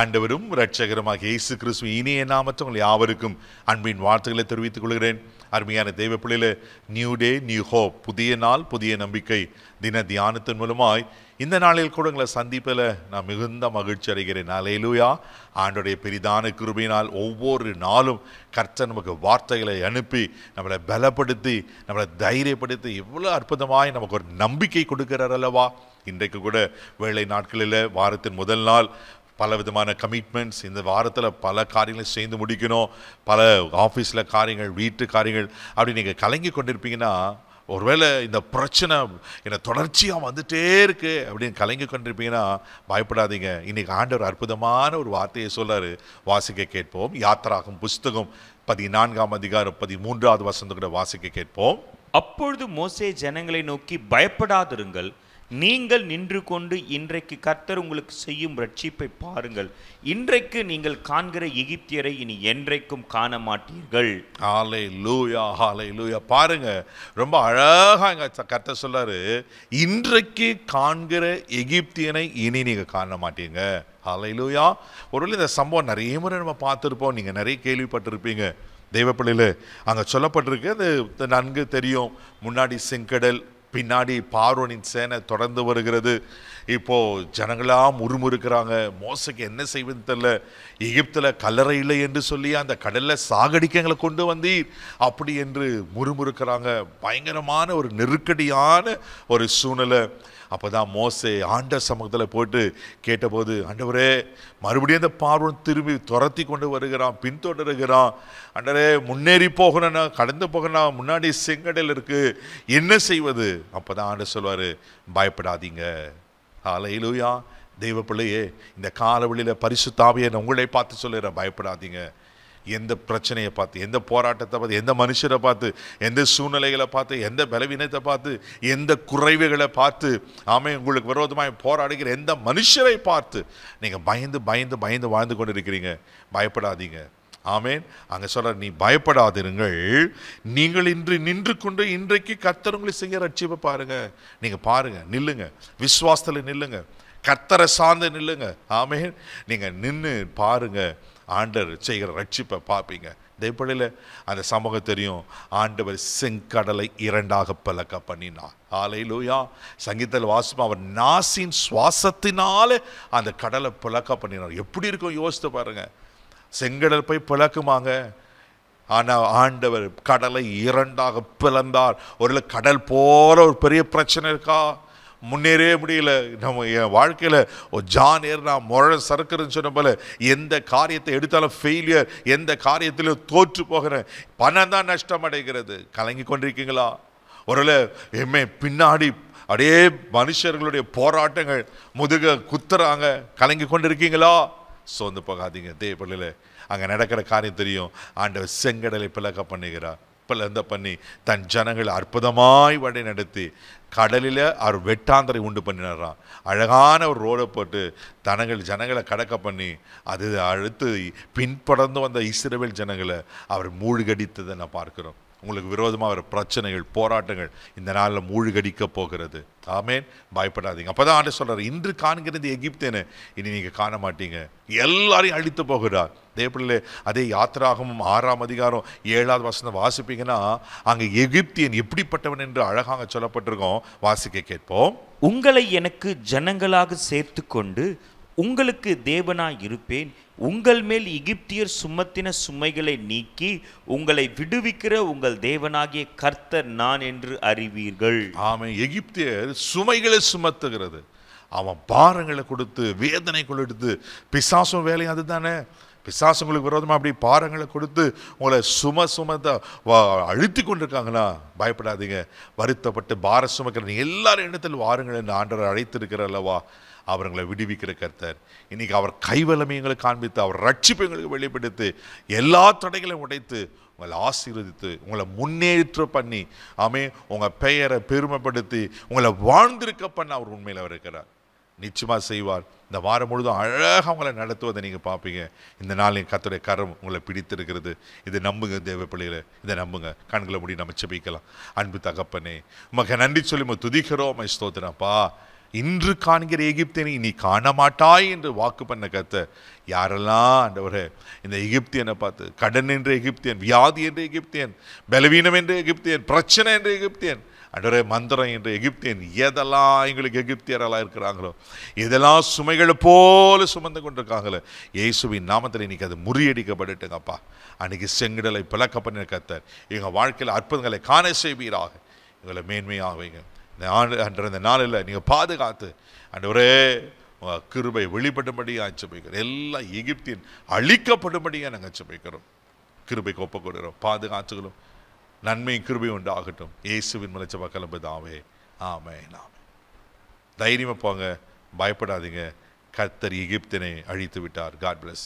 ஆண்டவரும் இரட்சகருமாக இயேசு கிறிஸ்துவ இனிய நாமத்தை உங்கள் யாவருக்கும் அன்பின் வார்த்தைகளை தெரிவித்துக் கொள்கிறேன் அருமையான தெய்வ பிள்ளையில நியூ டே நியூ ஹோப் புதிய நாள் புதிய நம்பிக்கை தின தியானத்தின் மூலமாய் இந்த நாளில் கூட உங்களை சந்திப்பில் நான் மிகுந்த மகிழ்ச்சி அடைகிறேன் அலையிலூயா ஆண்டுடைய பெரிதான கிருபையினால் ஒவ்வொரு நாளும் கர்த்தர் நமக்கு வார்த்தைகளை அனுப்பி நம்மளை பலப்படுத்தி நம்மளை தைரியப்படுத்தி இவ்வளோ அற்புதமாய் நமக்கு ஒரு நம்பிக்கை கொடுக்கிறார் அல்லவா இன்றைக்கு கூட வேலை நாட்களில் வாரத்தின் முதல் நாள் பல விதமான கமிட்மெண்ட்ஸ் இந்த வாரத்தில் பல காரியங்களை சேர்ந்து முடிக்கணும் பல ஆஃபீஸில் காரியங்கள் வீட்டு காரியங்கள் அப்படி நீங்கள் கலங்கி கொண்டிருப்பீங்கன்னா ஒருவேளை இந்த பிரச்சனை என்னை தொடர்ச்சியாக வந்துகிட்டே இருக்குது அப்படின்னு கலங்கி கொண்டிருப்பீங்கன்னா பயப்படாதீங்க இன்றைக்கி ஆண்டவர் அற்புதமான ஒரு வார்த்தையை சொல்கிறார் வாசிக்க கேட்போம் யாத்திராகும் புஸ்தகம் பதினான்காம் அதிகாரம் பதிமூன்றாவது வசந்த கூட வாசிக்க கேட்போம் அப்பொழுது மோசே ஜனங்களை நோக்கி பயப்படாதிருங்கள் நீங்கள் நின்று கொண்டு இன்றைக்கு கர்த்தர் உங்களுக்கு செய்யும் ரட்சிப்பை பாருங்கள் இன்றைக்கு நீங்கள் காண்கிற எகிப்தியரை இனி என்றைக்கும் காண மாட்டீர்கள் ஆலை லூயா ஆலை லூயா பாருங்க ரொம்ப அழகாக கர்த்தர் சொல்லாரு இன்றைக்கு காண்கிற எகிப்தியனை இனி நீங்கள் காண மாட்டீங்க லூயா ஒருவேளை இந்த சம்பவம் நிறைய முறை நம்ம பார்த்துருப்போம் நீங்கள் நிறைய கேள்விப்பட்டிருப்பீங்க தெய்வப்பிள்ளையில் அங்கே சொல்லப்பட்டிருக்கு அது நன்கு தெரியும் முன்னாடி செங்கடல் பின்னாடி பார்வனின் சேனை தொடர்ந்து வருகிறது இப்போது ஜனங்களா முறுமுறுக்கிறாங்க மோசக்கு என்ன செய்வதுன்னு தெரில எகிப்தில் கல்லறை இல்லை என்று சொல்லி அந்த கடலில் சாகடிக்க எங்களை கொண்டு வந்தீர் அப்படி என்று முறுமுறுக்கிறாங்க பயங்கரமான ஒரு நெருக்கடியான ஒரு சூழ்நிலை அப்போ தான் மோசை ஆண்ட சமூகத்தில் போட்டு கேட்டபோது அண்டவரே மறுபடியும் அந்த பார்வன் திரும்பி துரத்தி கொண்டு வருகிறான் பின்தொடருகிறான் அண்டரே முன்னேறி போகணும்னா கடந்து போகணும் முன்னாடி செங்கடல் இருக்குது என்ன செய்வது அப்போ தான் ஆண்ட சொல்வார் பயப்படாதீங்க ஆலையிலூயா தெய்வ பிள்ளையே இந்த காலவெளியில் பரிசு தாவியை நான் உங்களை பார்த்து சொல்லுறேன் பயப்படாதீங்க எந்த பிரச்சனையை பார்த்து எந்த போராட்டத்தை பார்த்து எந்த மனுஷரை பார்த்து எந்த சூழ்நிலைகளை பார்த்து எந்த பலவீனத்தை பார்த்து எந்த குறைவுகளை பார்த்து ஆமே உங்களுக்கு விரோதமாக போராடுகிற எந்த மனுஷரை பார்த்து நீங்கள் பயந்து பயந்து பயந்து வாழ்ந்து கொண்டு இருக்கிறீங்க பயப்படாதீங்க ஆமேன் அங்கே சொல்கிற நீ பயப்படாதிருங்கள் நீங்கள் இன்று நின்று கொண்டு இன்றைக்கு கத்தர் உங்களை செய்ய ரட்சிப்பை பாருங்கள் நீங்கள் பாருங்கள் நில்லுங்க விஸ்வாசத்தில் நில்லுங்க கத்தரை சார்ந்து நில்லுங்க ஆமேன் நீங்கள் நின்று பாருங்கள் ஆண்டர் செய்கிற ரட்சிப்பை பார்ப்பீங்க தேவப்படையில் அந்த சமூகம் தெரியும் ஆண்டவர் செங்கடலை இரண்டாக பலக்க பண்ணினார் ஆலை லூயா சங்கீதத்தில் வாசமாக அவர் நாசின் சுவாசத்தினால அந்த கடலை பிளக்க பண்ணினார் எப்படி இருக்கும் யோசித்து பாருங்கள் செங்கடல் போய் பிளக்குமாங்க ஆனால் ஆண்டவர் கடலை இரண்டாக பிளந்தார் ஒரு கடல் போகிற ஒரு பெரிய பிரச்சனை இருக்கா முன்னேறவே முடியல நம்ம என் வாழ்க்கையில் ஜான் ஏர் நான் முழ சறுக்குறேன்னு சொன்ன போல எந்த காரியத்தை எடுத்தாலும் ஃபெயிலியர் எந்த காரியத்திலும் தோற்று போகிறேன் பணம் தான் நஷ்டம் அடைகிறது கலங்கி கொண்டிருக்கீங்களா ஒருவேளை எம்மே பின்னாடி அப்படியே மனுஷர்களுடைய போராட்டங்கள் முதுக குத்துறாங்க கலங்கி கொண்டிருக்கீங்களா சோர்ந்து போகாதீங்க தேவைப்படல அங்கே நடக்கிற காரியம் தெரியும் ஆண்டவர் செங்கடலை பிளக்க பண்ணுகிறார் அப்பலேருந்த பண்ணி தன் ஜனங்களை அற்புதமாய் வழி நடத்தி கடலில் அவர் வெட்டாந்தரை உண்டு பண்ணினாராம் அழகான ஒரு ரோடை போட்டு தனங்கள் ஜனங்களை கடக்க பண்ணி அது அடுத்து பின்படர்ந்து வந்த இஸ்ரேல் ஜனங்களை அவர் மூழ்கடித்ததை நான் பார்க்குறோம் உங்களுக்கு விரோதமாக வர பிரச்சனைகள் போராட்டங்கள் இந்த நாளில் மூழ்கடிக்க போகிறது ஆமேன் பயப்படாதீங்க அப்போ தான் ஆண்டு சொல்கிறார் இன்று காண்கிறது எகிப்தேன்னு இனி நீங்கள் காண மாட்டீங்க எல்லாரையும் அழித்து போகிறார் அதே பிள்ளை அதே யாத்திராகமும் ஆறாம் அதிகாரம் ஏழாவது வசனம் வாசிப்பீங்கன்னா அங்கே எகிப்தியன் எப்படிப்பட்டவன் என்று அழகாக சொல்லப்பட்டிருக்கோம் வாசிக்க கேட்போம் உங்களை எனக்கு ஜனங்களாக சேர்த்து கொண்டு உங்களுக்கு தேவனாய் இருப்பேன் உங்கள் மேல் எகிப்தியர் சுமத்தின சுமைகளை நீக்கி உங்களை விடுவிக்கிற உங்கள் தேவனாகிய கர்த்தர் நான் என்று அறிவீர்கள் ஆமாம் எகிப்தியர் சுமைகளை சுமத்துகிறது அவன் பாரங்களை கொடுத்து வேதனை கொடுத்து பிசாசம் வேலையும் அதுதானே பிசாசு உங்களுக்கு விரோதமாக அப்படி பாரங்களை கொடுத்து உங்களை சும சுமத்தை அழுத்தி கொண்டிருக்காங்கன்னா பயப்படாதீங்க வருத்தப்பட்டு பார சுமக்கிற நீங்கள் எல்லாரும் எண்ணத்தில் வாருங்கள் என்று ஆண்டவர் அழைத்திருக்கிற அல்லவா அவர்களை விடுவிக்கிற கருத்தர் இன்றைக்கி அவர் கைவலமை காண்பித்து அவர் ரட்சிப்பு எங்களுக்கு வெளிப்படுத்தி எல்லா தடைகளையும் உடைத்து உங்களை ஆசீர்வதித்து உங்களை முன்னேற்ற பண்ணி அமே உங்கள் பெயரை பெருமைப்படுத்தி உங்களை வாழ்ந்திருக்க பண்ண அவர் உண்மையில் அவர் இருக்கிறார் நிச்சயமாக செய்வார் இந்த வாரம் முழுதும் அழகாக அவங்களை நடத்துவதை நீங்கள் பார்ப்பீங்க இந்த நாள் என் கத்துடைய கரம் உங்களை பிடித்திருக்கிறது இதை நம்புங்க தேவ பிள்ளைகளை இதை நம்புங்க கண்களை முடி நம்ம செபிக்கலாம் அன்பு தகப்பனே உமக்கு நன்றி சொல்லி நம்ம துதிக்கிறோம் ஸ்தோத்திரப்பா இன்று காண்கிற எகிப்தியனை நீ காண மாட்டாய் என்று வாக்கு பண்ண கத்த யாரெல்லாம் ஒரு இந்த எகிப்தியனை பார்த்து கடன் என்ற எகிப்தியன் வியாதி என்ற எகிப்தியன் பலவீனம் என்ற எகிப்தியன் பிரச்சனை என்ற எகிப்தியன் அடரே மந்திரம் என்று எகிப்தியன் எதெல்லாம் எங்களுக்கு எகிப்தியரெல்லாம் இருக்கிறாங்களோ இதெல்லாம் சுமைகளை போல சுமந்து கொண்டிருக்காங்களே இயேசுவின் நாமத்தில் இன்றைக்கி அது முறியடிக்கப்பட்டுட்டுங்கப்பா அன்றைக்கி செங்கடலை பிளக்க பண்ணின கத்தர் எங்கள் வாழ்க்கையில் அற்புதங்களை காண செய்வீராக எங்களை மேன்மையாக வைங்க இந்த ஆண்டு அன்ற இந்த நாளில் நீங்கள் பாதுகாத்து அண்ட் ஒரே கிருபை வெளிப்படும்படியாக ஆட்சேபிக்கிறோம் எல்லாம் எகிப்தியன் அழிக்கப்படும்படியாக நாங்கள் ஆட்சேபிக்கிறோம் கிருபைக்கு ஒப்புக்கொடுகிறோம் பாதுகாத்துகளும் நன்மை கிருபை உண்டு ஆகட்டும் இயேசுவின் மலைச்ச மக்கள் என்பதாவே ஆமே நாமே தைரியமாக போங்க பயப்படாதீங்க கர்த்தர் எகிப்தினை அழித்து விட்டார் காட் பிளஸ்